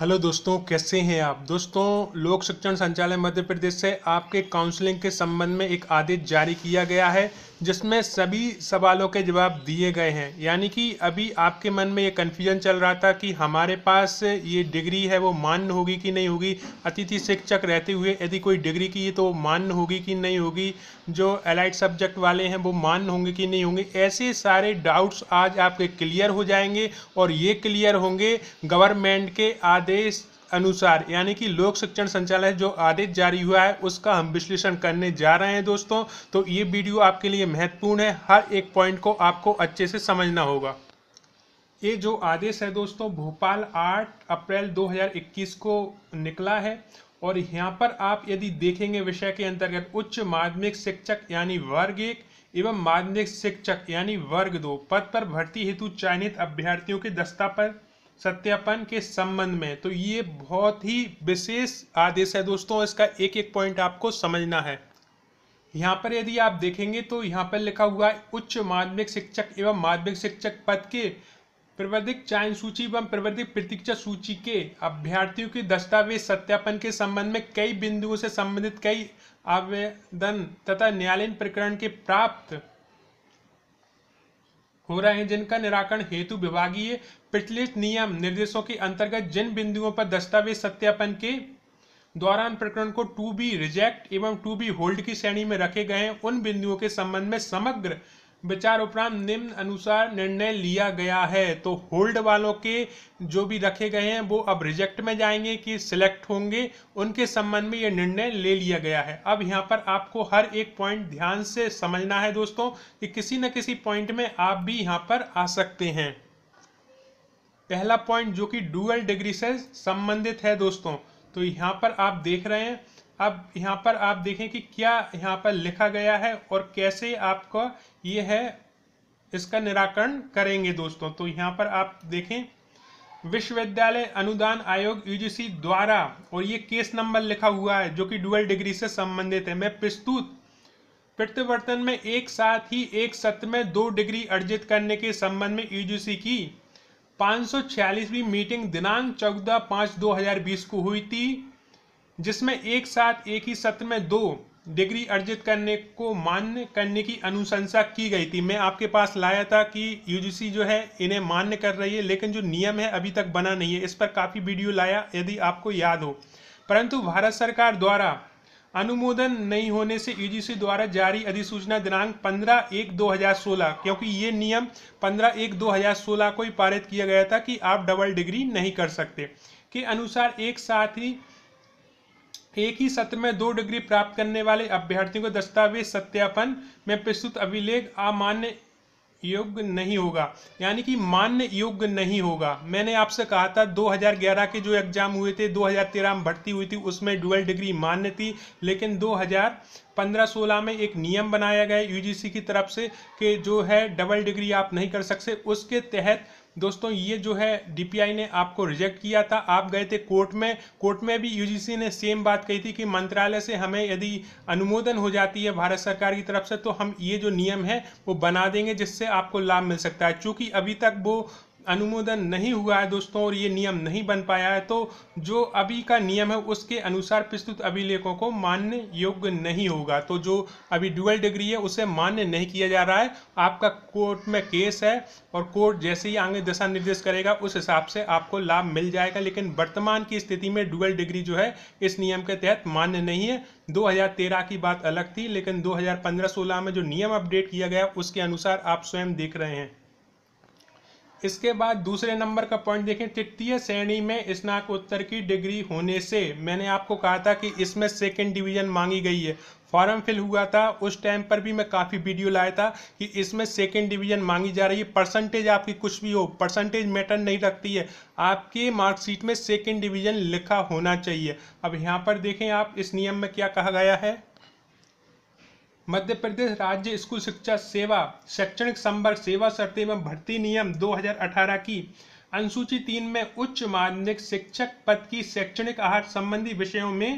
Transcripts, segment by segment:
hello दोस्तों कैसे हैं आप दोस्तों लोक शिक्षण संचालय मध्य प्रदेश से आपके काउंसलिंग के संबंध में एक आदेश जारी किया गया है जिसमें सभी सवालों के जवाब दिए गए हैं यानी कि अभी आपके मन में ये कन्फ्यूजन चल रहा था कि हमारे पास ये डिग्री है वो मान्य होगी कि नहीं होगी अतिथि शिक्षक रहते हुए यदि कोई डिग्री की है तो मान्य होगी कि नहीं होगी जो एलाइड सब्जेक्ट वाले हैं वो मान्य होंगे कि नहीं होंगे ऐसे सारे डाउट्स आज आपके क्लियर हो जाएंगे और ये क्लियर होंगे गवर्नमेंट के आदेश अनुसार यानी कि लोक शिक्षण संचालय जो आदेश जारी हुआ है उसका हम विश्लेषण करने जा रहे हैं दोस्तों तो ये वीडियो आपके लिए महत्वपूर्ण है हर एक पॉइंट को आपको अच्छे से समझना होगा ये जो आदेश है दोस्तों भोपाल 8 अप्रैल 2021 को निकला है और यहाँ पर आप यदि देखेंगे विषय के अंतर्गत उच्च माध्यमिक शिक्षक यानी वर्ग एक एवं माध्यमिक शिक्षक यानी वर्ग दो पद पर भर्ती हेतु चयनित अभ्यर्थियों के दस्ता सत्यापन के संबंध में तो ये बहुत ही विशेष आदेश है दोस्तों इसका एक एक पॉइंट आपको समझना है यहाँ पर यदि आप देखेंगे तो यहाँ पर लिखा हुआ है उच्च माध्यमिक शिक्षक एवं माध्यमिक शिक्षक पद के प्रवर्धिक चयन सूची एवं प्रवर्धिक प्रतीक्षा सूची के अभ्यर्थियों के दस्तावेज सत्यापन के संबंध में कई बिंदुओं से संबंधित कई आवेदन तथा न्यायालयीन प्रकरण के प्राप्त हो रहे हैं जिनका निराकरण हेतु विभागीय प्रचलित नियम निर्देशों के अंतर्गत जिन बिंदुओं पर दस्तावेज सत्यापन के दौरान प्रकरण को टू बी रिजेक्ट एवं टू बी होल्ड की श्रेणी में रखे गए हैं उन बिंदुओं के संबंध में समग्र विचार उपरांत निम्न अनुसार निर्णय लिया गया है तो होल्ड वालों के जो भी रखे गए हैं वो अब रिजेक्ट में जाएंगे कि सिलेक्ट होंगे उनके संबंध में ये निर्णय ले लिया गया है अब यहाँ पर आपको हर एक पॉइंट ध्यान से समझना है दोस्तों कि किसी न किसी पॉइंट में आप भी यहाँ पर आ सकते हैं पहला पॉइंट जो कि डुअल डिग्री से संबंधित है दोस्तों तो यहाँ पर आप देख रहे हैं अब यहाँ पर आप देखें कि क्या यहाँ पर लिखा गया है और कैसे आपको ये है इसका निराकरण करेंगे दोस्तों तो यहाँ पर आप देखें विश्वविद्यालय अनुदान आयोग यूजीसी द्वारा और ये केस नंबर लिखा हुआ है जो कि डुअल डिग्री से संबंधित है मैं प्रस्तुत प्रतिवर्तन में एक साथ ही एक सत्र में दो डिग्री अर्जित करने के संबंध में यूजीसी की पाँच मीटिंग दिनांक चौदह पाँच दो को हुई थी जिसमें एक साथ एक ही सत्र में दो डिग्री अर्जित करने को मान्य करने की अनुशंसा की गई थी मैं आपके पास लाया था कि यूजीसी जो है इन्हें मान्य कर रही है लेकिन जो नियम है अभी तक बना नहीं है इस पर काफ़ी वीडियो लाया यदि आपको याद हो परंतु भारत सरकार द्वारा अनुमोदन नहीं होने से यूजीसी द्वारा जारी अधिसूचना दिनांक 15 एक 2016 क्योंकि ये नियम 15 एक 2016 को ही पारित किया गया था कि आप डबल डिग्री नहीं कर सकते के अनुसार एक साथ ही एक ही सत्र में दो डिग्री प्राप्त करने वाले अभ्यर्थियों को दस्तावेज सत्यापन में प्रस्तुत अभिलेख अमान्य योग्य नहीं होगा यानी कि मान्य योग्य नहीं होगा मैंने आपसे कहा था 2011 के जो एग्जाम हुए थे 2013 में भर्ती हुई थी उसमें डुअल डिग्री मान्य थी लेकिन 2015-16 में एक नियम बनाया गया यूजीसी की तरफ से कि जो है डबल डिग्री आप नहीं कर सकते उसके तहत दोस्तों ये जो है डीपीआई ने आपको रिजेक्ट किया था आप गए थे कोर्ट में कोर्ट में भी यूजीसी ने सेम बात कही थी कि मंत्रालय से हमें यदि अनुमोदन हो जाती है भारत सरकार की तरफ से तो हम ये जो नियम है वो बना देंगे जिससे आपको लाभ मिल सकता है चूंकि अभी तक वो अनुमोदन नहीं हुआ है दोस्तों और ये नियम नहीं बन पाया है तो जो अभी का नियम है उसके अनुसार प्रस्तुत अभिलेखों को मान्य योग्य नहीं होगा तो जो अभी ड्यूअल डिग्री है उसे मान्य नहीं किया जा रहा है आपका कोर्ट में केस है और कोर्ट जैसे ही आगे दिशा निर्देश करेगा उस हिसाब से आपको लाभ मिल जाएगा लेकिन वर्तमान की स्थिति में डुअल डिग्री जो है इस नियम के तहत मान्य नहीं है 2013 की बात अलग थी लेकिन 2015-16 में जो नियम अपडेट किया गया उसके अनुसार आप स्वयं देख रहे हैं इसके बाद दूसरे नंबर का पॉइंट देखें तृतीय श्रेणी में स्नातकोत्तर की डिग्री होने से मैंने आपको कहा था कि इसमें सेकेंड डिवीजन मांगी गई है फॉर्म फिल हुआ था उस टाइम पर भी मैं काफ़ी वीडियो लाया था कि इसमें सेकेंड डिवीजन मांगी जा रही है परसेंटेज आपकी कुछ भी हो परसेंटेज मैटर नहीं रखती है आपके मार्कशीट में सेकेंड डिवीजन लिखा होना चाहिए अब यहाँ पर देखें आप इस नियम में क्या कहा गया है मध्य प्रदेश राज्य स्कूल शिक्षा सेवा शैक्षणिक संवर्ग सेवा शर्त एवं भर्ती नियम 2018 की अनुसूची तीन में उच्च माध्यमिक शिक्षक पद की शैक्षणिक आहार संबंधी विषयों में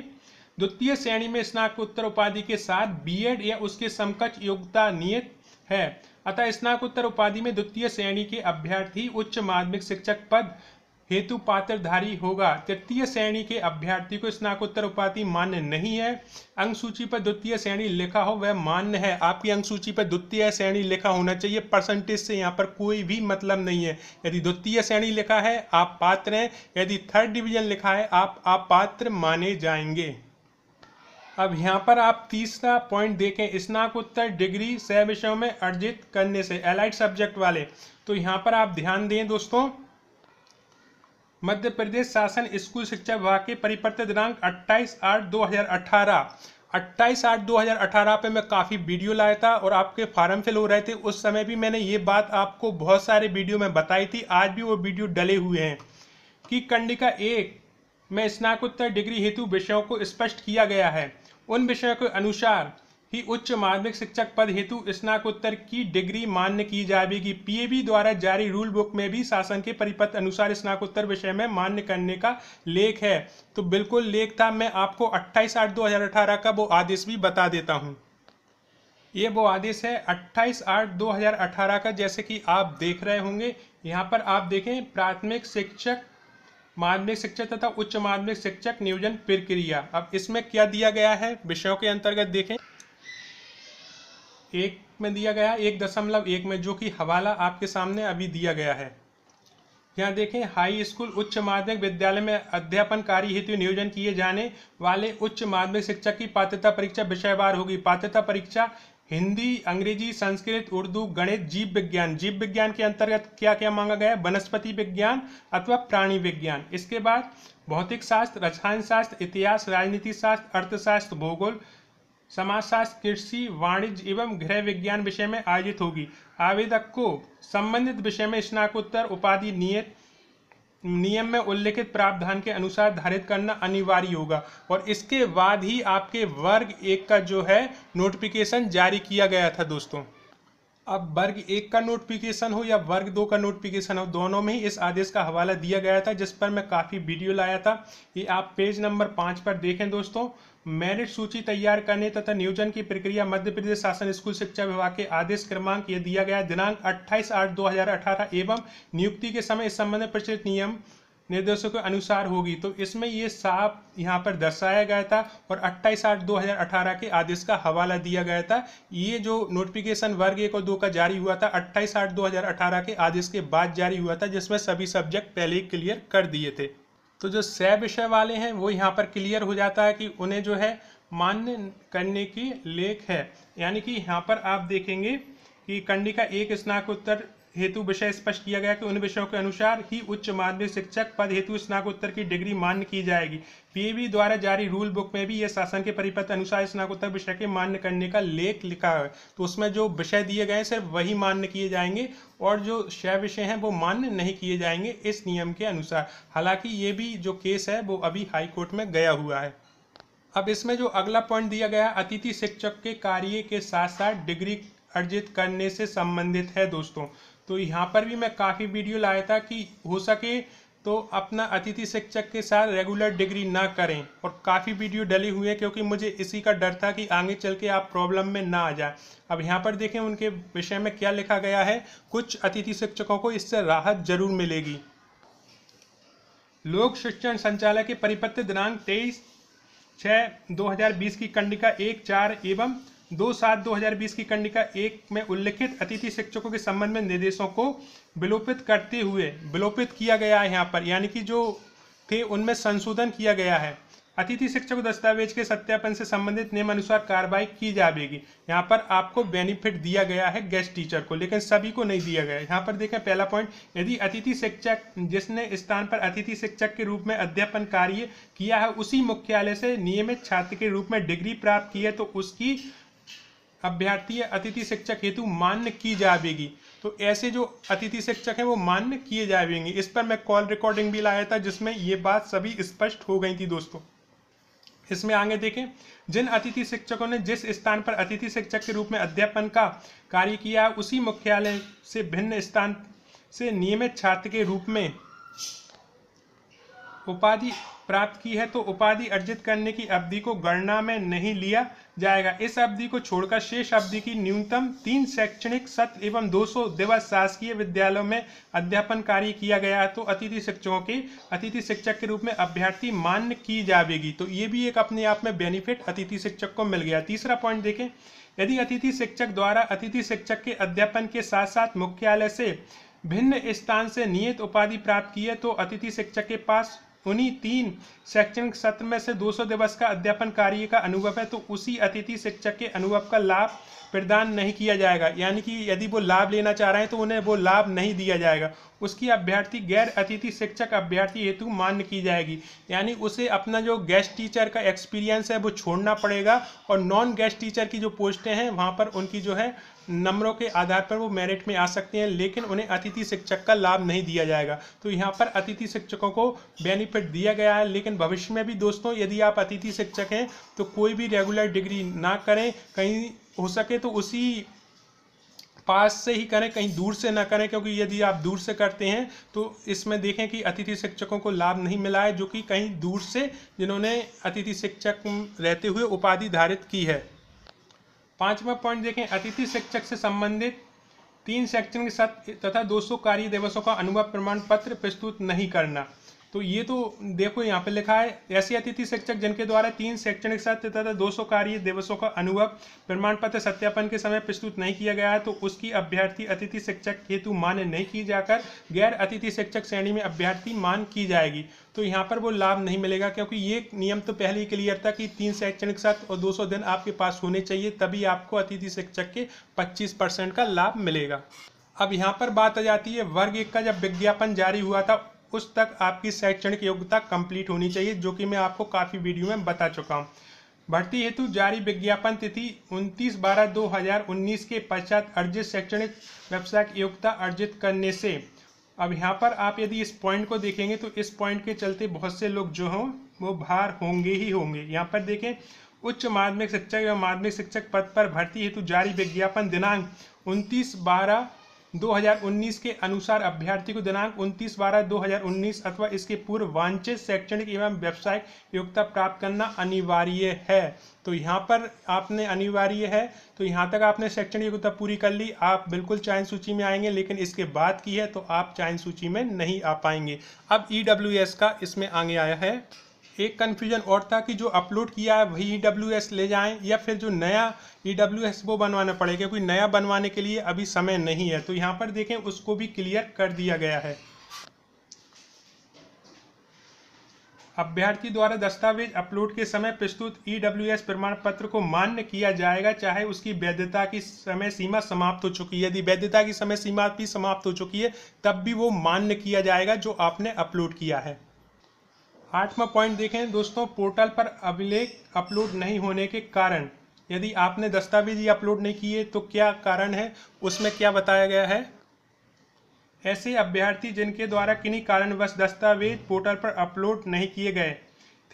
द्वितीय श्रेणी में स्नातकोत्तर उपाधि के साथ बीएड या उसके समकक्ष योग्यता नियत है अतः स्नातकोत्तर उपाधि में द्वितीय श्रेणी के अभ्यर्थी उच्च माध्यमिक शिक्षक पद हेतु पात्रधारी होगा तृतीय श्रेणी के अभ्यर्थी को स्नाकोत्तर उपाधि मान्य नहीं है अंक सूची पर द्वितीय श्रेणी लिखा हो वह मान्य है आपकी अंक सूची पर द्वितीय श्रेणी लिखा होना चाहिए परसेंटेज से यहाँ पर कोई भी मतलब नहीं है यदि द्वितीय श्रेणी लिखा है आप पात्र हैं यदि थर्ड डिवीजन लिखा है आप अपात्र माने जाएंगे अब यहाँ पर आप तीसरा पॉइंट देखें स्नाकोत्तर डिग्री सह विषयों में अर्जित करने से एलाइड सब्जेक्ट वाले तो यहाँ पर आप ध्यान दें दोस्तों मध्य प्रदेश शासन स्कूल शिक्षा विभाग के परिपत्र दिनांक 28 आठ 2018 28 आठ 2018 पे मैं काफ़ी वीडियो लाया था और आपके फार्म फिल हो रहे थे उस समय भी मैंने ये बात आपको बहुत सारे वीडियो में बताई थी आज भी वो वीडियो डले हुए हैं कि कंडिका एक में स्नाकोत्तर डिग्री हेतु विषयों को स्पष्ट किया गया है उन विषयों के अनुसार ही उच्च माध्यमिक शिक्षक पद हेतु स्नाकोत्तर की डिग्री मान्य की जाएगी पीएबी द्वारा जारी रूल बुक में भी शासन के परिपत्र अनुसार स्नाकोत्तर विषय में मान्य करने का लेख है तो बिल्कुल लेख था मैं आपको अट्ठाईस आठ दो का वो आदेश भी बता देता हूँ ये वो आदेश है 28 आठ 2018 का जैसे कि आप देख रहे होंगे यहाँ पर आप देखें प्राथमिक शिक्षक माध्यमिक शिक्षक तथा उच्च माध्यमिक शिक्षक नियोजन प्रक्रिया अब इसमें क्या दिया गया है विषयों के अंतर्गत देखें एक में दिया गया एक दशमलव एक में जो कि हवाला आपके सामने अभी दिया गया है यहाँ देखें हाई स्कूल उच्च माध्यमिक विद्यालय में अध्यापन कार्य हेतु नियोजन किए जाने वाले उच्च माध्यमिक शिक्षक की पात्रता परीक्षा विषयवार होगी पात्रता परीक्षा हिंदी अंग्रेजी संस्कृत उर्दू गणित जीव विज्ञान जीव विज्ञान के अंतर्गत क्या क्या मांगा गया वनस्पति विज्ञान अथवा प्राणी विज्ञान इसके बाद भौतिक शास्त्र रसायन शास्त्र इतिहास राजनीति शास्त्र अर्थशास्त्र भूगोल समाजशास्त्र कृषि वाणिज्य एवं गृह विज्ञान विषय में आयोजित होगी आवेदक को संबंधित विषय में स्नाकोत्तर उपाधि नियत नियम में उल्लेखित प्रावधान के अनुसार धारित करना अनिवार्य होगा और इसके बाद ही आपके वर्ग एक का जो है नोटिफिकेशन जारी किया गया था दोस्तों अब वर्ग एक का नोटिफिकेशन हो या वर्ग दो का नोटिफिकेशन हो दोनों में ही इस आदेश का हवाला दिया गया था जिस पर मैं काफ़ी वीडियो लाया था ये आप पेज नंबर पाँच पर देखें दोस्तों मेरिट सूची तैयार करने तथा नियोजन की प्रक्रिया मध्य प्रदेश शासन स्कूल शिक्षा विभाग के आदेश क्रमांक ये दिया गया दिनांक 28 आठ 2018 एवं नियुक्ति के समय इस संबंध में प्रचलित नियम निर्देशों के अनुसार होगी तो इसमें ये साफ यहाँ पर दर्शाया गया था और 28 आठ 2018 के आदेश का हवाला दिया गया था ये जो नोटिफिकेशन वर्ग एक और दो का जारी हुआ था 28 आठ 2018 के आदेश के बाद जारी हुआ था जिसमें सभी सब्जेक्ट पहले ही क्लियर कर दिए थे तो जो सह विषय वाले हैं वो यहाँ पर क्लियर हो जाता है कि उन्हें जो है मान्य करने की लेख है यानी कि यहाँ पर आप देखेंगे कि कंडिका एक स्नाकोत्तर हेतु विषय स्पष्ट किया गया कि उन विषयों के अनुसार ही उच्च माध्यमिक शिक्षक पद हेतु स्नाकोत्तर की डिग्री मान्य की जाएगी पीएवी द्वारा जारी रूल बुक में भी यह शासन के परिपथ अनुसार स्नाकोत्तर विषय के मान्य करने का लेख लिखा है तो उसमें जो विषय दिए गए सिर्फ वही मान्य किए जाएंगे और जो शय विषय हैं वो मान्य नहीं किए जाएंगे इस नियम के अनुसार हालांकि ये भी जो केस है वो अभी हाईकोर्ट में गया हुआ है अब इसमें जो अगला पॉइंट दिया गया है अतिथि शिक्षक के कार्य के साथ साथ डिग्री अर्जित करने से संबंधित है दोस्तों तो यहाँ पर भी मैं काफ़ी वीडियो लाया था कि हो सके तो अपना अतिथि शिक्षक के साथ रेगुलर डिग्री ना करें और काफ़ी वीडियो डले हुए क्योंकि मुझे इसी का डर था कि आगे चल के आप प्रॉब्लम में ना आ जाए अब यहाँ पर देखें उनके विषय में क्या लिखा गया है कुछ अतिथि शिक्षकों को इससे राहत जरूर मिलेगी लोक शिक्षण संचालक के परिपत्र दिनांक तेईस छः दो की कंडिका एक चार एवं दो सात 2020 की कंडिका एक में उल्लिखित अतिथि शिक्षकों के संबंध में निर्देशों को विलोपित करते हुए विलोपित किया गया है यहाँ पर यानी कि जो थे उनमें संशोधन किया गया है अतिथि शिक्षक दस्तावेज के सत्यापन से संबंधित नियम अनुसार कार्रवाई की जाएगी यहाँ पर आपको बेनिफिट दिया गया है गेस्ट टीचर को लेकिन सभी को नहीं दिया गया यहाँ पर देखें पहला पॉइंट यदि अतिथि शिक्षक जिसने स्थान पर अतिथि शिक्षक के रूप में अध्यापन कार्य किया है उसी मुख्यालय से नियमित छात्र के रूप में डिग्री प्राप्त की है तो उसकी अभ्यर्थी या अतिथि शिक्षक हेतु मान्य की जाएगी तो ऐसे जो अतिथि शिक्षक हैं वो मान्य किए जाएंगे इस पर मैं कॉल रिकॉर्डिंग भी लाया था जिसमें ये बात सभी स्पष्ट हो गई थी दोस्तों इसमें आगे देखें जिन अतिथि शिक्षकों ने जिस स्थान पर अतिथि शिक्षक के रूप में अध्यापन का कार्य किया उसी मुख्यालय से भिन्न स्थान से नियमित छात्र के रूप में उपाधि प्राप्त की है तो उपाधि अर्जित करने की अवधि को गणना में नहीं लिया जाएगा इस अवधि को छोड़कर शेष अवधि की न्यूनतम तीन शैक्षणिक सत्र एवं 200 दिवस शासकीय विद्यालयों में अध्यापन कार्य किया गया है तो अतिथि शिक्षकों के अतिथि शिक्षक के रूप में अभ्यर्थी मान्य की जाएगी तो ये भी एक अपने आप में बेनिफिट अतिथि शिक्षक को मिल गया तीसरा पॉइंट देखें यदि अतिथि शिक्षक द्वारा अतिथि शिक्षक के अध्यापन के साथ साथ मुख्यालय से भिन्न स्थान से नियत उपाधि प्राप्त की है तो अतिथि शिक्षक के पास उन्हीं तीन शैक्षणिक सत्र में से 200 दिवस का अध्यापन कार्य का अनुभव है तो उसी अतिथि शिक्षक के अनुभव का लाभ प्रदान नहीं किया जाएगा यानी कि यदि वो लाभ लेना चाह रहे हैं तो उन्हें वो लाभ नहीं दिया जाएगा उसकी अभ्यर्थी गैर अतिथि शिक्षक अभ्यर्थी हेतु मान्य की जाएगी यानी उसे अपना जो गेस्ट टीचर का एक्सपीरियंस है वो छोड़ना पड़ेगा और नॉन गेस्ट टीचर की जो पोस्टें हैं वहाँ पर उनकी जो है नंबरों के आधार पर वो मेरिट में आ सकते हैं लेकिन उन्हें अतिथि शिक्षक का लाभ नहीं दिया जाएगा तो यहाँ पर अतिथि शिक्षकों को बेनिफिट दिया गया है लेकिन भविष्य में भी दोस्तों यदि आप अतिथि शिक्षक हैं तो कोई भी रेगुलर डिग्री ना करें कहीं हो सके तो उसी पास से ही करें कहीं दूर से ना करें क्योंकि यदि आप दूर से करते हैं तो इसमें देखें कि अतिथि शिक्षकों को लाभ नहीं मिला है जो कि कहीं दूर से जिन्होंने अतिथि शिक्षक रहते हुए उपाधि धारित की है पांचवा पॉइंट देखें अतिथि शिक्षक से संबंधित तीन सेक्शन के साथ तथा 200 कार्य दिवसों का अनुभव प्रमाण पत्र प्रस्तुत नहीं करना तो ये तो देखो यहाँ पे लिखा है ऐसे अतिथि शिक्षक जिनके द्वारा तीन शैक्षणिक सत्र तथा दो सौ कार्य दिवसों का अनुभव प्रमाण पत्र सत्यापन के समय प्रस्तुत नहीं किया गया है तो उसकी अभ्यर्थी अतिथि शिक्षक हेतु मान्य नहीं की जाकर गैर अतिथि शिक्षक श्रेणी में अभ्यर्थी मान की जाएगी तो यहाँ पर वो लाभ नहीं मिलेगा क्योंकि ये नियम तो पहले ही क्लियर था कि तीन शैक्षणिक सत्र और सौ दिन आपके पास होने चाहिए तभी आपको अतिथि शिक्षक के पच्चीस परसेंट का लाभ मिलेगा अब यहाँ पर बात आ जाती है वर्ग एक का जब विज्ञापन जारी हुआ था उस तक आपकी शैक्षणिक योग्यता कंप्लीट होनी चाहिए जो कि मैं आपको काफ़ी वीडियो में बता चुका हूँ भर्ती हेतु जारी विज्ञापन तिथि 29 बारह 2019 के पश्चात अर्जित शैक्षणिक व्यावसायिक योग्यता अर्जित करने से अब यहाँ पर आप यदि इस पॉइंट को देखेंगे तो इस पॉइंट के चलते बहुत से लोग जो हों वो बाहर होंगे ही होंगे यहाँ पर देखें उच्च माध्यमिक शिक्षक एवं माध्यमिक शिक्षक पद पर भर्ती हेतु जारी विज्ञापन दिनांक 29 बारह 2019 के अनुसार अभ्यर्थी को दिनांक 29 बारह 2019 अथवा इसके पूर्व वांछित शैक्षणिक एवं व्यावसायिक योग्यता प्राप्त करना अनिवार्य है तो यहाँ पर आपने अनिवार्य है तो यहाँ तक आपने शैक्षणिक योग्यता पूरी कर ली आप बिल्कुल चयन सूची में आएंगे लेकिन इसके बाद की है तो आप चयन सूची में नहीं आ पाएंगे अब ई e का इसमें आगे आया है एक कन्फ्यूजन और था कि जो अपलोड किया है वही ई e ले जाएं या फिर जो नया ई e वो बनवाना पड़ेगा क्योंकि नया बनवाने के लिए अभी समय नहीं है तो यहाँ पर देखें उसको भी क्लियर कर दिया गया है अभ्यर्थी द्वारा दस्तावेज अपलोड के समय प्रस्तुत ई e प्रमाण पत्र को मान्य किया जाएगा चाहे उसकी वैधता की समय सीमा समाप्त हो चुकी है यदि वैधता की समय सीमा भी समाप्त हो चुकी है तब भी वो मान्य किया जाएगा जो आपने अपलोड किया है आठवां पॉइंट देखें दोस्तों पोर्टल पर अभिलेख अपलोड नहीं होने के कारण यदि आपने दस्तावेज ही अपलोड नहीं किए तो क्या कारण है उसमें क्या बताया गया है ऐसे अभ्यर्थी जिनके द्वारा किन्हीं कारणवश दस्तावेज पोर्टल पर अपलोड नहीं किए गए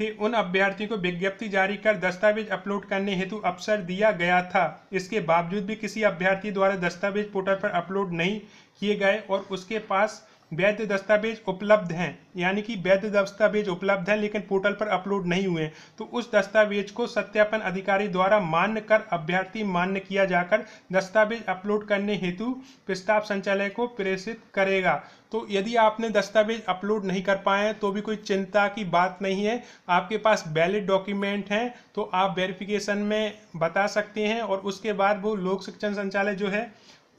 थे उन अभ्यर्थियों को विज्ञप्ति जारी कर दस्तावेज अपलोड करने हेतु अवसर दिया गया था इसके बावजूद भी किसी अभ्यर्थी द्वारा दस्तावेज पोर्टल पर अपलोड नहीं किए गए और उसके पास वैध दस्तावेज उपलब्ध हैं यानी कि वैध दस्तावेज उपलब्ध हैं लेकिन पोर्टल पर अपलोड नहीं हुए हैं तो उस दस्तावेज को सत्यापन अधिकारी द्वारा मान्य कर अभ्यर्थी मान्य किया जाकर दस्तावेज अपलोड करने हेतु प्रस्ताव संचालय को प्रेषित करेगा तो यदि आपने दस्तावेज अपलोड नहीं कर पाए हैं तो भी कोई चिंता की बात नहीं है आपके पास वैलिड डॉक्यूमेंट हैं तो आप वेरिफिकेशन में बता सकते हैं और उसके बाद वो लोक शिक्षण संचालय जो है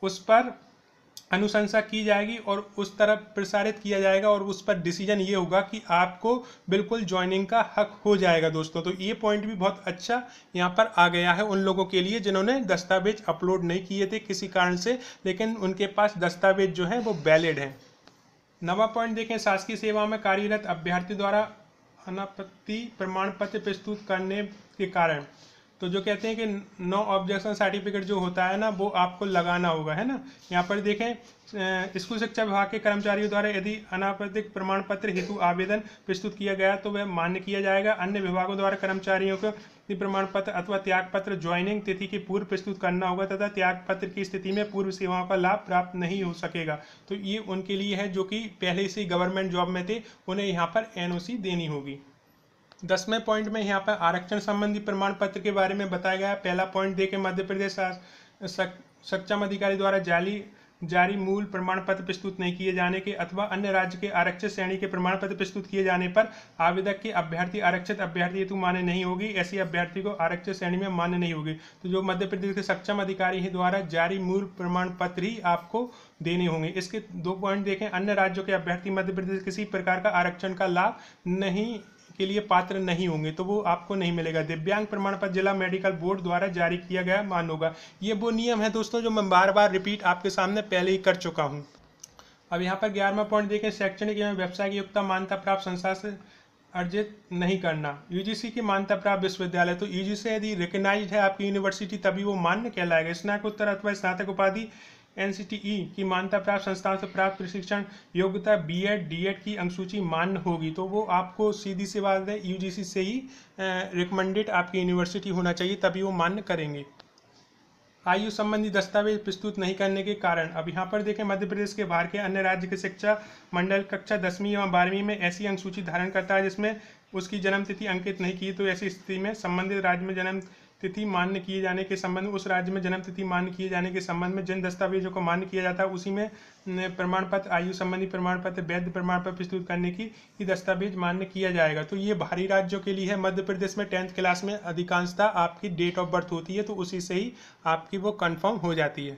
उस पर अनुशंसा की जाएगी और उस तरफ प्रसारित किया जाएगा और उस पर डिसीजन ये होगा कि आपको बिल्कुल ज्वाइनिंग का हक हो जाएगा दोस्तों तो ये पॉइंट भी बहुत अच्छा यहाँ पर आ गया है उन लोगों के लिए जिन्होंने दस्तावेज अपलोड नहीं किए थे किसी कारण से लेकिन उनके पास दस्तावेज जो है वो वैलिड हैं नवा पॉइंट देखें शासकीय सेवा में कार्यरत अभ्यर्थी द्वारा अनापत्ति प्रमाण पत्र प्रस्तुत करने के कारण तो जो कहते हैं कि नो ऑब्जेक्शन सर्टिफिकेट जो होता है ना वो आपको लगाना होगा है ना यहाँ पर देखें स्कूल शिक्षा विभाग के कर्मचारियों द्वारा यदि अनापत्तिक प्रमाण पत्र हेतु आवेदन प्रस्तुत किया गया तो वह मान्य किया जाएगा अन्य विभागों द्वारा कर्मचारियों को प्रमाण पत्र अथवा त्याग पत्र ज्वाइनिंग तिथि के पूर्व प्रस्तुत करना होगा तथा त्याग पत्र की स्थिति में पूर्व सेवाओं का लाभ प्राप्त नहीं हो सकेगा तो ये उनके लिए है जो कि पहले से गवर्नमेंट जॉब में थे उन्हें यहाँ पर एनओसी देनी होगी दसवें पॉइंट में यहाँ पर आरक्षण संबंधी प्रमाण पत्र के बारे में बताया गया पहला पॉइंट देखे मध्य प्रदेश सक्षम अधिकारी द्वारा जाली जारी मूल प्रमाण पत्र प्रस्तुत नहीं किए जाने के अथवा अन्य राज्य के आरक्षित श्रेणी के प्रमाण पत्र प्रस्तुत किए जाने पर आवेदक के अभ्यर्थी आरक्षित अभ्यर्थी हेतु मान्य नहीं होगी ऐसी अभ्यर्थी को आरक्षित श्रेणी में मान्य नहीं होगी तो जो मध्य प्रदेश के सक्षम अधिकारी है द्वारा जारी मूल प्रमाण पत्र ही आपको देने होंगे इसके दो पॉइंट देखें अन्य राज्यों के अभ्यर्थी मध्य प्रदेश किसी प्रकार का आरक्षण का लाभ नहीं के लिए पात्र नहीं होंगे तो वो आपको नहीं मिलेगा दिव्यांग प्रमाण पत्र जिला मेडिकल बोर्ड द्वारा जारी किया गया मान होगा ये वो नियम है दोस्तों जो मैं बार बार रिपीट आपके सामने पहले ही कर चुका हूँ अब यहाँ पर ग्यारहवा पॉइंट देखें शैक्षणिक एवं व्यवसाय की युक्ता मान्यता प्राप्त संस्था से अर्जित नहीं करना यूजीसी की मान्यता प्राप्त विश्वविद्यालय तो यूजीसी यदि रिकग्नाइज है आपकी यूनिवर्सिटी तभी वो मान्य कहलाएगा स्नातकोत्तर अथवा स्नातक उपाधि एन की मान्यता प्राप्त संस्थान से प्राप्त प्रशिक्षण योग्यता बी एड की अनुसूची मान्य होगी तो वो आपको सीधी सी बात है यू से ही रिकमेंडेड आपकी यूनिवर्सिटी होना चाहिए तभी वो मान्य करेंगे आयु संबंधी दस्तावेज प्रस्तुत नहीं करने के कारण अब यहाँ पर देखें मध्य प्रदेश के बाहर के अन्य राज्य के शिक्षा मंडल कक्षा दसवीं एवं बारहवीं में ऐसी अनुसूची धारण करता है जिसमें उसकी जन्म तिथि अंकित नहीं की तो ऐसी स्थिति में संबंधित राज्य में जन्म तिथि मान्य किए जाने के संबंध में उस राज्य में जन्म तिथि मान्य किए जाने के संबंध में जिन दस्तावेजों को मान्य किया जाता है उसी में प्रमाण पत्र आयु संबंधी प्रमाण पत्र वैध प्रमाण पत्र प्रस्तुत करने की ये दस्तावेज मान्य किया जाएगा तो ये भारी राज्यों के लिए है मध्य प्रदेश में टेंथ क्लास में अधिकांशता आपकी डेट ऑफ बर्थ होती है तो उसी से ही आपकी वो कन्फर्म हो जाती है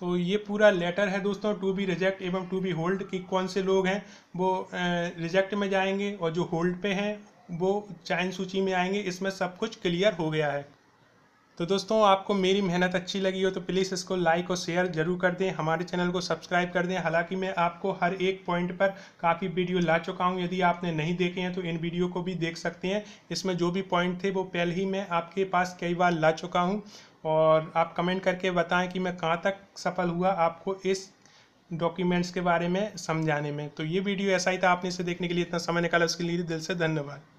तो ये पूरा लेटर है दोस्तों टू बी रिजेक्ट एवं टू बी होल्ड कि कौन से लोग हैं वो रिजेक्ट में जाएंगे और जो होल्ड पे हैं वो चयन सूची में आएंगे इसमें सब कुछ क्लियर हो गया है तो दोस्तों आपको मेरी मेहनत अच्छी लगी हो तो प्लीज़ इसको लाइक और शेयर जरूर कर दें हमारे चैनल को सब्सक्राइब कर दें हालांकि मैं आपको हर एक पॉइंट पर काफ़ी वीडियो ला चुका हूं यदि आपने नहीं देखे हैं तो इन वीडियो को भी देख सकते हैं इसमें जो भी पॉइंट थे वो पहले ही मैं आपके पास कई बार ला चुका हूँ और आप कमेंट करके बताएँ कि मैं कहाँ तक सफल हुआ आपको इस डॉक्यूमेंट्स के बारे में समझाने में तो ये वीडियो ऐसा ही था आपने इसे देखने के लिए इतना समय निकाला उसके लिए दिल से धन्यवाद